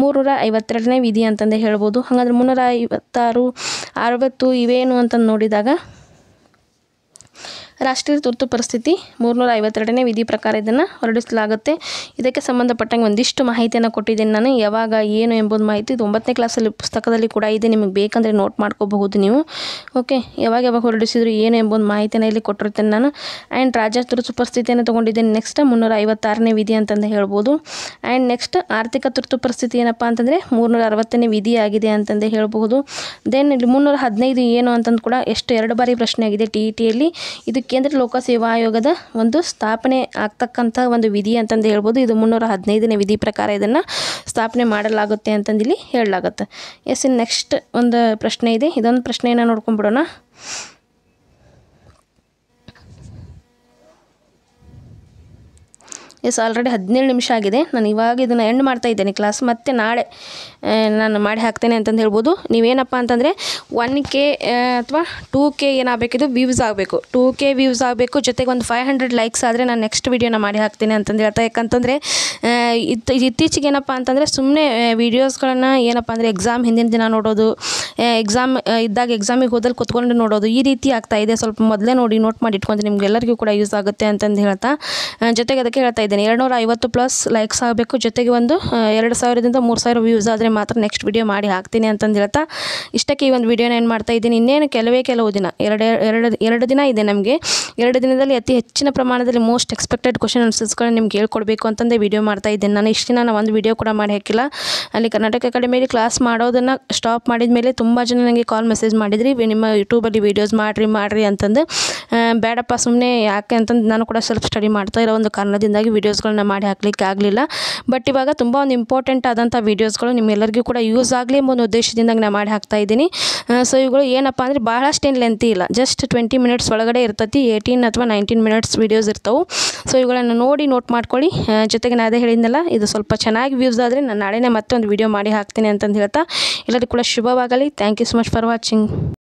ಮೂರುರ ಐವತ್ತೆರಡನೇ ವಿಧಿ ಅಂತಂದೇ ಹೇಳ್ಬೋದು ಹಾಗಾದ್ರೆ ಮುನ್ನೂರ ಐವತ್ತಾರು ಅರವತ್ತು ಇವೇನು ಅಂತ ನೋಡಿದಾಗ ರಾಷ್ಟ್ರೀಯ ತುರ್ತು ಪರಿಸ್ಥಿತಿ ಮೂರುನೂರ ಐವತ್ತೆರಡನೇ ವಿಧಿ ಪ್ರಕಾರ ಇದನ್ನು ಹೊರಡಿಸಲಾಗುತ್ತೆ ಇದಕ್ಕೆ ಸಂಬಂಧಪಟ್ಟಂಗೆ ಒಂದಿಷ್ಟು ಮಾಹಿತಿಯನ್ನು ಕೊಟ್ಟಿದ್ದೀನಿ ನಾನು ಯಾವಾಗ ಏನು ಎಂಬುದು ಮಾಹಿತಿ ಇದು ಒಂಬತ್ತನೇ ಕ್ಲಾಸಲ್ಲಿ ಪುಸ್ತಕದಲ್ಲಿ ಕೂಡ ಇದೆ ನಿಮಗೆ ಬೇಕಂದರೆ ನೋಟ್ ಮಾಡ್ಕೋಬಹುದು ನೀವು ಓಕೆ ಯಾವಾಗ ಯಾವಾಗ ಹೊರಡಿಸಿದ್ರು ಏನು ಎಂಬುದು ಮಾಹಿತಿಯನ್ನು ಇಲ್ಲಿ ಕೊಟ್ಟಿರ್ತೇನೆ ನಾನು ಆ್ಯಂಡ್ ರಾಜ್ಯ ತುರ್ತು ಪರಿಸ್ಥಿತಿಯನ್ನು ತೊಗೊಂಡಿದ್ದೇನೆ ನೆಕ್ಸ್ಟ್ ಮುನ್ನೂರ ಐವತ್ತಾರನೇ ವಿಧಿ ಅಂತಂದು ಹೇಳ್ಬೋದು ಆ್ಯಂಡ್ ನೆಕ್ಸ್ಟ್ ಆರ್ಥಿಕ ತುರ್ತು ಪರಿಸ್ಥಿತಿ ಏನಪ್ಪ ಅಂತಂದರೆ ಮೂರುನೂರ ಅರವತ್ತನೇ ವಿಧಿ ಆಗಿದೆ ಅಂತಂದು ಹೇಳಬಹುದು ದೆನ್ ಇಲ್ಲಿ ಮುನ್ನೂರ ಹದಿನೈದು ಏನು ಅಂತಂದು ಕೂಡ ಎಷ್ಟು ಎರಡು ಬಾರಿ ಪ್ರಶ್ನೆ ಆಗಿದೆ ಟಿ ಇ ಟಿಯಲ್ಲಿ ಇದಕ್ಕೆ ಕೇಂದ್ರ ಲೋಕಸೇವಾ ಆಯೋಗದ ಒಂದು ಸ್ಥಾಪನೆ ಆಗ್ತಕ್ಕಂಥ ಒಂದು ವಿಧಿ ಅಂತಂದು ಹೇಳ್ಬೋದು ಇದು ಮುನ್ನೂರ ಹದಿನೈದನೇ ವಿಧಿ ಪ್ರಕಾರ ಇದನ್ನು ಸ್ಥಾಪನೆ ಮಾಡಲಾಗುತ್ತೆ ಅಂತಂದಿಲ್ಲಿ ಹೇಳಲಾಗುತ್ತೆ ಎಸ್ ನೆಕ್ಸ್ಟ್ ಒಂದು ಪ್ರಶ್ನೆ ಇದೆ ಇದೊಂದು ಪ್ರಶ್ನೆಯನ್ನು ನೋಡ್ಕೊಂಬಿಡೋಣ ಎಸ್ ಆಲ್ರೆಡಿ ಹದಿನೇಳು ನಿಮಿಷ ಆಗಿದೆ ನಾನು ಇವಾಗ ಇದನ್ನು ಎಂಡ್ ಮಾಡ್ತಾ ಇದ್ದೇನೆ ಕ್ಲಾಸ್ ಮತ್ತು ನಾಳೆ ನಾನು ಮಾಡಿ ಹಾಕ್ತೇನೆ ಅಂತಂದು ಹೇಳ್ಬೋದು ನೀವೇನಪ್ಪ ಅಂತಂದರೆ ಒನ್ ಕೆ ಅಥವಾ ಟೂ ಕೆ ಏನಾಗಬೇಕಿದು ವ್ಯೂಸ್ ಆಗಬೇಕು ಟೂ ಕೆ ವ್ಯೂಸ್ ಆಗಬೇಕು ಜೊತೆಗೆ ಒಂದು ಫೈವ್ ಹಂಡ್ರೆಡ್ ಲೈಕ್ಸ್ ಆದರೆ ನಾನು ನೆಕ್ಸ್ಟ್ ವೀಡಿಯೋನ ಮಾಡಿ ಹಾಕ್ತೇನೆ ಅಂತಂದು ಹೇಳ್ತಾ ಯಾಕಂತಂದರೆ ಇತ್ತ ಇತ್ತೀಚೆಗೆ ಏನಪ್ಪ ಅಂತಂದರೆ ಸುಮ್ಮನೆ ವೀಡಿಯೋಸ್ಗಳನ್ನು ಏನಪ್ಪ ಅಂದರೆ ಎಕ್ಸಾಮ್ ಹಿಂದಿನ ದಿನ ನೋಡೋದು ಎಕ್ಸಾಮ್ ಇದ್ದಾಗ ಎಕ್ಸಾಮಿಗೆ ಹೋದಲ್ಲಿ ಕೂತ್ಕೊಂಡು ನೋಡೋದು ಈ ರೀತಿ ಆಗ್ತಾ ಇದೆ ಸ್ವಲ್ಪ ಮೊದಲೇ ನೋಡಿ ನೋಟ್ ಮಾಡಿ ಇಟ್ಕೊಂಡ್ರೆ ಎಲ್ಲರಿಗೂ ಕೂಡ ಯೂಸ್ ಆಗುತ್ತೆ ಅಂತಂದು ಹೇಳ್ತಾ ಜೊತೆಗೆ ಅದಕ್ಕೆ ಹೇಳ್ತಾ ಇದ್ದೇನೆ ಎರಡು ನೂರ ಐವತ್ತು ಪ್ಲಸ್ ಲೈಕ್ಸ್ ಆಗಬೇಕು ಜೊತೆಗೆ ಒಂದು ಎರಡು ಸಾವಿರದಿಂದ ಮೂರು ಸಾವಿರ ವ್ಯೂಸ್ ಆದರೆ ಮಾತ್ರ ನೆಕ್ಸ್ಟ್ ವಿಡಿಯೋ ಮಾಡಿ ಹಾಕ್ತೀನಿ ಅಂತಂದು ಹೇಳ್ತಾ ಇಷ್ಟಕ್ಕೆ ಈ ಒಂದು ವೀಡಿಯೋನ ಏನು ಮಾಡ್ತಾ ಇದ್ದೀನಿ ಇನ್ನೇನು ಕೆಲವೇ ಕೆಲವು ದಿನ ಎರಡು ಎರಡು ಎರಡು ದಿನ ಇದೆ ನಮಗೆ ಎರಡು ದಿನದಲ್ಲಿ ಅತಿ ಹೆಚ್ಚಿನ ಪ್ರಮಾಣದಲ್ಲಿ ಮೋಸ್ಟ್ ಎಕ್ಸ್ಪೆಕ್ಟೆಡ್ ಕ್ವಶನ್ ಆನ್ಸರ್ಸ್ಗಳನ್ನ ನಿಮ್ಗೆ ಹೇಳ್ಕೊಡ್ಬೇಕು ಅಂತಂದೇ ವಿಡಿಯೋ ಮಾಡ್ತಾ ಇದ್ದೀನಿ ಮಾಡಿದ್ದೀನಿ ನಾನು ಇಷ್ಟು ದಿನ ನಾನು ಒಂದು ವೀಡಿಯೋ ಕೂಡ ಮಾಡಿ ಹಾಕಿಲ್ಲ ಅಲ್ಲಿ ಕರ್ನಾಟಕ ಅಕಾಡೆಮಿಯಲ್ಲಿ ಕ್ಲಾಸ್ ಮಾಡೋದನ್ನು ಸ್ಟಾಪ್ ಮಾಡಿದ ಮೇಲೆ ತುಂಬ ಜನ ನನಗೆ ಕಾಲ್ ಮೆಸೇಜ್ ಮಾಡಿದ್ರಿ ನಿಮ್ಮ ಯೂಟ್ಯೂಬಲ್ಲಿ ವೀಡಿಯೋಸ್ ಮಾಡಿರಿ ಮಾಡಿರಿ ಅಂತಂದು ಬೇಡಪ್ಪ ಸುಮ್ಮನೆ ಯಾಕೆ ಅಂತಂದು ನಾನು ಕೂಡ ಸ್ವಲ್ಪ ಸ್ಟಡಿ ಮಾಡ್ತಾ ಇರೋ ಒಂದು ಕಾರಣದಿಂದಾಗಿ ವೀಡಿಯೋಸ್ಗಳನ್ನ ಮಾಡಿ ಹಾಕ್ಲಿಕ್ಕೆ ಆಗಲಿಲ್ಲ ಬಟ್ ಇವಾಗ ತುಂಬ ಒಂದು ಇಂಪಾರ್ಟೆಂಟ್ ಆದಂಥ ವೀಡಿಯೋಸ್ಗಳು ನಿಮ್ಮೆಲ್ಲರಿಗೂ ಕೂಡ ಯೂಸ್ ಆಗಲಿ ಎಂಬ ಒಂದು ಉದ್ದೇಶದಿಂದ ನಾನು ಮಾಡಿ ಹಾಕ್ತಾ ಇದ್ದೀನಿ ಸೊ ಇವುಗಳು ಏನಪ್ಪ ಅಂದರೆ ಏನು ಲೆಂತಿ ಇಲ್ಲ ಜಸ್ಟ್ ಟ್ವೆಂಟಿ ಮಿನಿಟ್ಸ್ ಒಳಗಡೆ ಇರ್ತೈತಿ ಏಯ್ಟೀನ್ ಅಥವಾ ನೈನ್ಟೀನ್ ಮಿನಿಟ್ಸ್ ವೀಡಿಯೋಸ್ ಇರ್ತವೆ ಸೊ ಇವುಗಳನ್ನು ನೋಡಿ ನೋಟ್ ಮಾಡ್ಕೊಳ್ಳಿ ಜೊತೆಗೆ ನಾನು ಅದೇ ಹೇಳಿದ್ನಲ್ಲ ಇದು ಸ್ವಲ್ಪ ಚೆನ್ನಾಗಿ ವ್ಯೂಸ್ ಆದರೆ ನಾನು ನಾಳೆನೇ ಮತ್ತೊಂದು ವಿಡಿಯೋ ಮಾಡಿ ಹಾಕ್ತೀನಿ ಅಂತಂದು ಹೇಳ್ತಾ ಎಲ್ಲರಿಗೂ ಕೂಡ ಶುಭವಾಗಲಿ thank you so much for watching